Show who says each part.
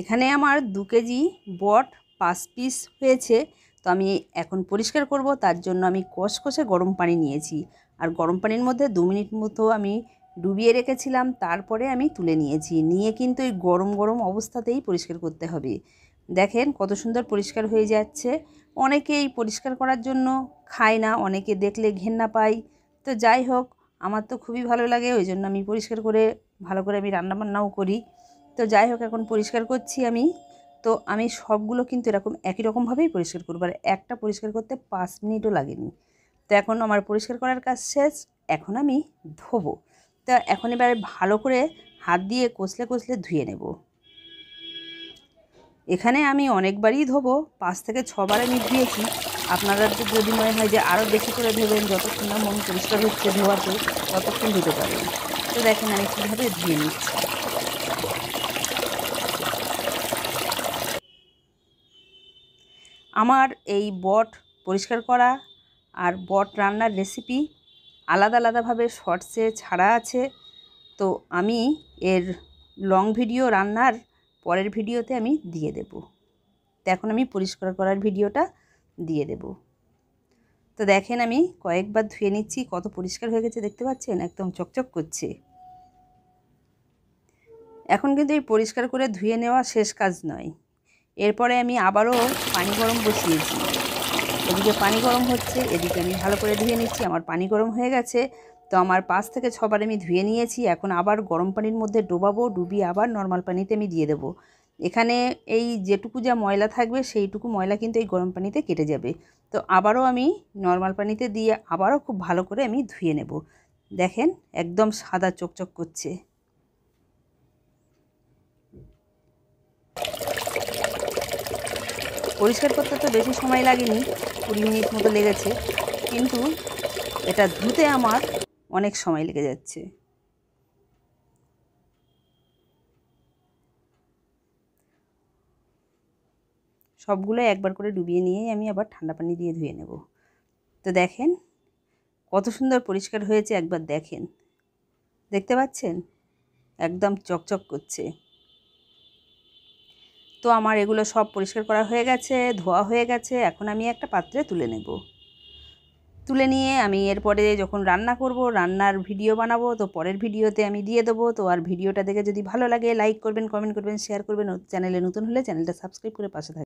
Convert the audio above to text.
Speaker 1: এখানে আমার দু কেজি বট পাঁচ পিস হয়েছে তো আমি এখন পরিষ্কার করব তার জন্য আমি কষকষে গরম পানি নিয়েছি আর গরম পানির মধ্যে দু মিনিট মতো আমি ডুবিয়ে রেখেছিলাম তারপরে আমি তুলে নিয়েছি নিয়ে কিন্তু এই গরম গরম অবস্থাতেই পরিষ্কার করতে হবে দেখেন কত সুন্দর পরিষ্কার হয়ে যাচ্ছে অনেকে এই পরিষ্কার করার জন্য খায় না অনেকে দেখলে ঘেন্না পায় তো যাই হোক আমার তো খুবই ভালো লাগে ওই জন্য আমি পরিষ্কার করে ভালো করে আমি রান্নাবান্নাও করি তো যাই হোক এখন পরিষ্কার করছি আমি তো আমি সবগুলো কিন্তু এরকম একই রকমভাবেই পরিষ্কার করবো আর একটা পরিষ্কার করতে পাঁচ মিনিটও লাগেনি তো এখন আমার পরিষ্কার করার কাজ শেষ এখন আমি ধোবো তো এখন এবারে ভালো করে হাত দিয়ে কষলে কষলে ধুয়ে নেব এখানে আমি অনেকবারই ধোবো পাঁচ থেকে ছবার আমি ধুয়েছি আপনারা যদি মনে হয় যে আরও বেশি করে ধোবেন যতক্ষণ না মন পরিষ্কার হচ্ছে ধোয়াতে ততক্ষণ ধুতে পারেন তো দেখেন আমি কীভাবে ধুয়ে নিচ্ছি আমার এই বট পরিষ্কার করা আর বট রান্নার রেসিপি আলাদা আলাদাভাবে শর্টসে ছাড়া আছে তো আমি এর লং ভিডিও রান্নার পরের ভিডিওতে আমি দিয়ে দেব তো এখন আমি পরিষ্কার করার ভিডিওটা দিয়ে দেব তো দেখেন আমি কয়েকবার ধুয়ে নিচ্ছি কত পরিষ্কার হয়ে গেছে দেখতে পাচ্ছেন একদম চকচক করছে এখন কিন্তু এই পরিষ্কার করে ধুয়ে নেওয়া শেষ কাজ নয় এরপরে আমি আবারও পানি গরম বসিয়েছি এদিকে পানি গরম হচ্ছে এদিকে আমি ভালো করে ধুয়ে নিচ্ছি আমার পানি গরম হয়ে গেছে তো আমার পাঁচ থেকে ছবার আমি ধুয়ে নিয়েছি এখন আবার গরম পানির মধ্যে ডোবাবো ডুবিয়ে আবার নর্মাল পানিতে আমি দিয়ে দেবো এখানে এই যেটুকু যা ময়লা থাকবে সেইটুকু ময়লা কিন্তু এই গরম পানিতে কেটে যাবে তো আবারও আমি নর্মাল পানিতে দিয়ে আবারও খুব ভালো করে আমি ধুয়ে নেব দেখেন একদম সাদা চকচক করছে পরিষ্কার করতে তো বেশি সময় লাগেনি কুড়ি মিনিট মতো লেগেছে কিন্তু এটা ধুতে আমার অনেক সময় লেগে যাচ্ছে সবগুলো একবার করে ডুবিয়ে নিয়েই আমি আবার ঠান্ডা পানি দিয়ে ধুয়ে নেব তো দেখেন কত সুন্দর পরিষ্কার হয়েছে একবার দেখেন দেখতে পাচ্ছেন একদম চকচক করছে তো আমার এগুলো সব পরিষ্কার করা হয়ে গেছে ধোয়া হয়ে গেছে এখন আমি একটা পাত্রে তুলে নেব তুলে নিয়ে আমি এরপরে যখন রান্না করব রান্নার ভিডিও বানাবো তো পরের ভিডিওতে আমি দিয়ে দেবো তো আর ভিডিওটা দেখে যদি ভালো লাগে লাইক করবেন কমেন্ট করবেন শেয়ার করবেন চ্যানেলে নতুন হলে চ্যানেলটা সাবস্ক্রাইব করে পাশে থাকবেন